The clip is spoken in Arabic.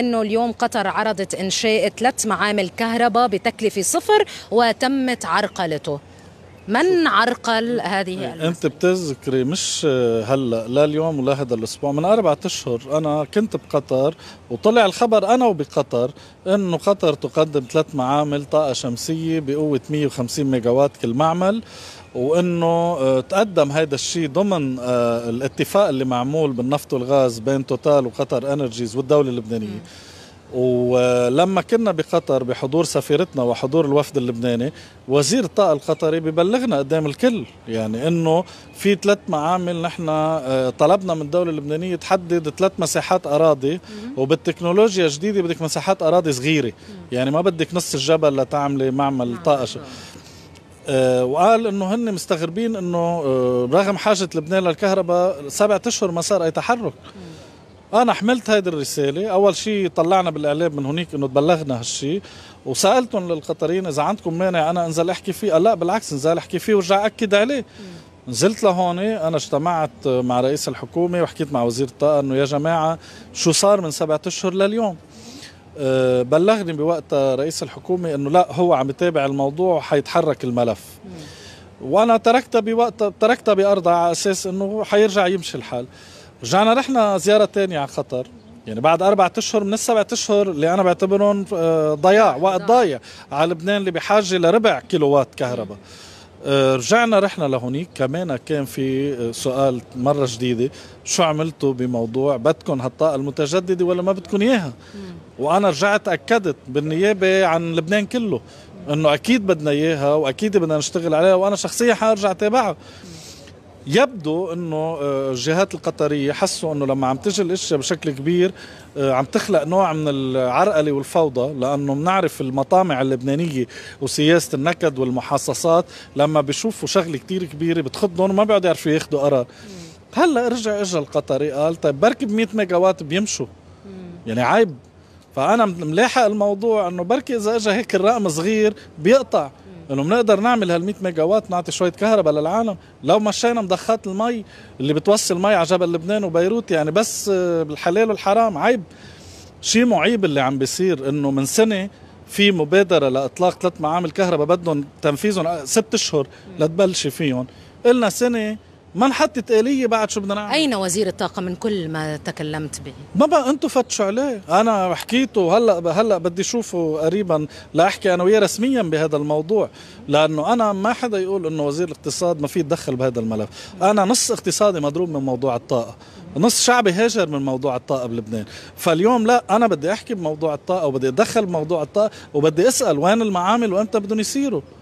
أنه اليوم قطر عرضت إنشاء ثلاث معامل كهرباء بتكلفة صفر وتمت عرقلته من عرقل هذه إيه، المسألة؟ انت بتذكري مش آه، هلا لا اليوم ولا هذا الاسبوع من اربعة اشهر انا كنت بقطر وطلع الخبر انا وبقطر انه قطر تقدم ثلاث معامل طاقة شمسية بقوة 150 ميجا وات كل معمل وانه آه، تقدم هذا الشيء ضمن آه، الاتفاق اللي معمول بالنفط والغاز بين توتال وقطر انرجيز والدوله اللبنانيه م. ولما كنا بقطر بحضور سفيرتنا وحضور الوفد اللبناني وزير الطاقة القطري ببلغنا قدام الكل يعني انه في ثلاث معامل نحن آه، طلبنا من الدولة اللبنانية تحدد ثلاث مساحات اراضي وبالتكنولوجيا الجديدة بدك مساحات اراضي صغيرة يعني ما بدك نص الجبل لتعملي معمل نعم. طاقة آه، وقال انه هن مستغربين انه آه، رغم حاجه لبنان للكهرباء سبعة اشهر ما صار اي تحرك انا حملت هيدي الرساله اول شيء طلعنا بالاعلام من هنيك انه تبلغنا هالشيء وسالتهم للقطريين اذا عندكم مانع انا انزل احكي فيه لا بالعكس انزل احكي فيه وارجع اكد عليه نزلت لهون انا اجتمعت مع رئيس الحكومه وحكيت مع وزير الطاقه انه يا جماعه شو صار من سبعة اشهر لليوم آه، بلغني بوقتها رئيس الحكومه انه لا هو عم يتابع الموضوع وحيتحرك الملف وانا تركتها بوقتها تركتها بارضها على اساس انه حيرجع يمشي الحال رجعنا رحنا زيارة ثانية على خطر يعني بعد أربعة أشهر من السبعة أشهر اللي أنا بعتبرهم آه، ضياع وقت ضايع على لبنان اللي بحاجة لربع كيلووات كهرباء آه، رجعنا رحنا لهونيك كمان كان في آه، سؤال مرة جديدة شو عملتوا بموضوع بدكم هالطاقة المتجددة ولا ما بدكم إياها وأنا رجعت أكدت بالنيابة عن لبنان كله انه اكيد بدنا اياها واكيد بدنا نشتغل عليها وانا شخصيا حارجع تابعها يبدو انه آه، الجهات القطريه حسوا انه لما عم تجي الاشياء بشكل كبير آه، عم تخلق نوع من العرقله والفوضى لانه بنعرف المطامع اللبنانيه وسياسه النكد والمحاصصات لما بيشوفوا شغله كتير كبيره بتخضهم وما بيقعدوا يعرفوا ياخذوا قرار هلا رجع اجى القطري قال طيب بركي ب 100 ميجا وات بيمشوا يعني عيب فانا ملاحق الموضوع انه بركي اذا اجى هيك الرقم صغير بيقطع انه بنقدر نعمل هال 100 ميجا وات نعطي شويه كهرباء للعالم لو مشينا مضخات المي اللي بتوصل مي على جبل لبنان وبيروت يعني بس آه، بالحلال والحرام عيب شيء معيب اللي عم بيصير انه من سنه في مبادره لاطلاق ثلاث معامل كهرباء بدهم تنفيذهم آه، ست اشهر لتبلشي فيهم قلنا سنه ما انحطت آلية بعد شو بدنا نعمل أين وزير الطاقة من كل ما تكلمت به؟ ما بقى أنتم فتشوا عليه، أنا حكيته هلا هلا بدي أشوفه قريبا لأحكي أنا وياه رسميا بهذا الموضوع، لأنه أنا ما حدا يقول إنه وزير الاقتصاد ما في يتدخل بهذا الملف، أنا نص اقتصادي مضروب من موضوع الطاقة، نص شعبي هاجر من موضوع الطاقة بلبنان فاليوم لا أنا بدي أحكي بموضوع الطاقة وبدي أدخل بموضوع الطاقة وبدي أسأل وين المعامل وإمتى بدهم يصيروا